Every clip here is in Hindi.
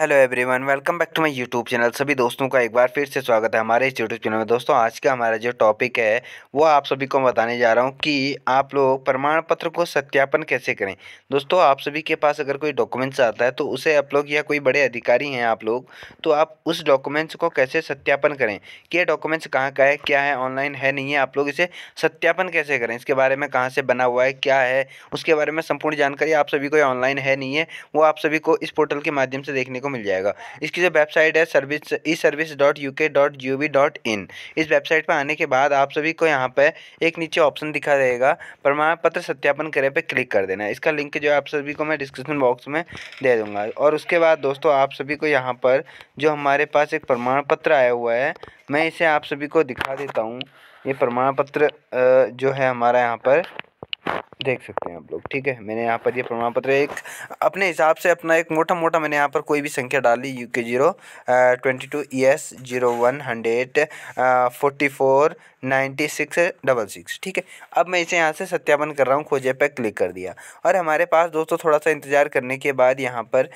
hello everyone welcome back to my YouTube channel सभी दोस्तों का एक बार फिर से स्वागत है हमारे इस यूट्यूब चैनल में दोस्तों आज का हमारा जो टॉपिक है वो आप सभी को बताने जा रहा हूँ कि आप लोग प्रमाण पत्र को सत्यापन कैसे करें दोस्तों आप सभी के पास अगर कोई डॉक्यूमेंट्स आता है तो उसे आप लोग या कोई बड़े अधिकारी हैं आप लोग तो आप उस डॉक्यूमेंट्स को कैसे सत्यापन करें कि डॉक्यूमेंट्स कहाँ का है क्या है ऑनलाइन है नहीं है आप लोग इसे सत्यापन कैसे करें इसके बारे में कहाँ से बना हुआ है क्या है उसके बारे में संपूर्ण जानकारी आप सभी को ऑनलाइन है नहीं है वो आप सभी को इस पोर्टल के माध्यम से देखने को को मिल जाएगा इसकी जो वेबसाइट है service e service dot U K dot G O V dot in इस वेबसाइट पर आने के बाद आप सभी को यहाँ पर एक नीचे ऑप्शन दिखा रहेगा प्रमाण पत्र सत्यापन करे पर क्लिक कर देना इसका लिंक जो है आप सभी को मैं डिस्क्रिप्शन बॉक्स में दे दूँगा और उसके बाद दोस्तों आप सभी को यहाँ पर जो हमारे पास एक प्रमाण पत्र आया हुआ है मैं इसे आप सभी को दिखा देता हूँ ये प्रमाण पत्र जो है हमारा यहाँ पर देख सकते हैं आप लोग ठीक है मैंने यहाँ पर ये प्रमाण पत्र एक अपने हिसाब से अपना एक मोटा मोटा मैंने यहाँ पर कोई भी संख्या डाली U K zero twenty two E S zero one hundred forty four ninety six double six ठीक है अब मैं इसे यहाँ से सत्यापन कर रहा हूँ खोजे पर क्लिक कर दिया और हमारे पास दोस्तों थोड़ा सा इंतज़ार करने के बाद यहाँ पर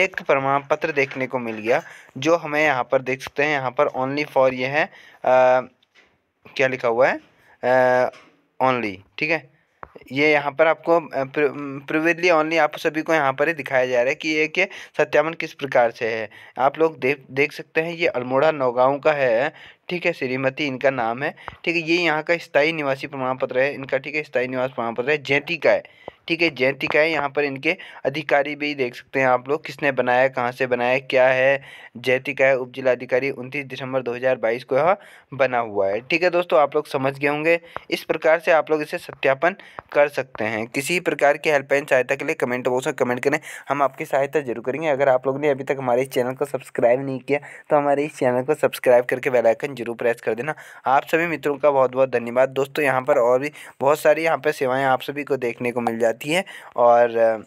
एक प्रमाण पत्र देखने को मिल गया जो हमें यहाँ पर देख सकते हैं यहाँ पर ओनली फॉर ये है आ, क्या लिखा हुआ है ओनली ठीक है ये यहाँ पर आपको प्रिवेदली ओनली आप सभी को यहाँ पर ही दिखाया जा रहा है कि ये कि सत्यावन किस प्रकार से है आप लोग देख देख सकते हैं ये अल्मोड़ा नौगांव का है ठीक है श्रीमती इनका नाम है ठीक है ये यहाँ का स्थायी निवासी प्रमाण पत्र है इनका ठीक है स्थायी निवास प्रमाण पत्र है जेटी का है ठीक है है यहाँ पर इनके अधिकारी भी देख सकते हैं आप लोग किसने बनाया कहाँ से बनाया क्या है है उप जिलाधिकारी उनतीस दिसंबर बाईस को यह बना हुआ है ठीक है दोस्तों आप लोग समझ गए होंगे इस प्रकार से आप लोग इसे सत्यापन कर सकते हैं किसी प्रकार की हेल्पलाइन सहायता के लिए कमेंट बॉक्स में कमेंट करें हम आपकी सहायता जरूर करेंगे अगर आप लोग ने अभी तक हमारे इस चैनल को सब्सक्राइब नहीं किया तो हमारे इस चैनल को सब्सक्राइब करके आइकन जरूर प्रेस कर देना आप सभी मित्रों का बहुत बहुत धन्यवाद दोस्तों यहाँ पर और भी बहुत सारी यहाँ पर सेवाएँ आप सभी को देखने को मिल जाती जाती है और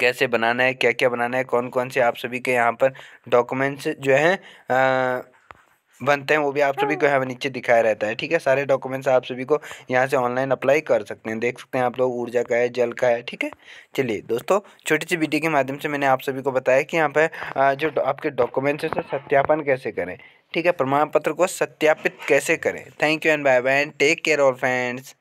कैसे बनाना है क्या क्या बनाना है कौन कौन से आप सभी के यहाँ पर डॉक्यूमेंट्स जो हैं बनते हैं वो भी आप सभी को यहाँ नीचे दिखाया रहता है ठीक है सारे डॉक्यूमेंट्स आप सभी को यहाँ से ऑनलाइन अप्लाई कर सकते हैं देख सकते हैं आप लोग ऊर्जा का है जल का है ठीक है चलिए दोस्तों छोटी सी वीडियो के माध्यम से मैंने आप सभी को बताया कि यहाँ पर जो आपके डॉक्यूमेंट्स हैं सत्यापन कैसे करें ठीक है प्रमाण पत्र को सत्यापित कैसे करें thank you and bye bye take care all friends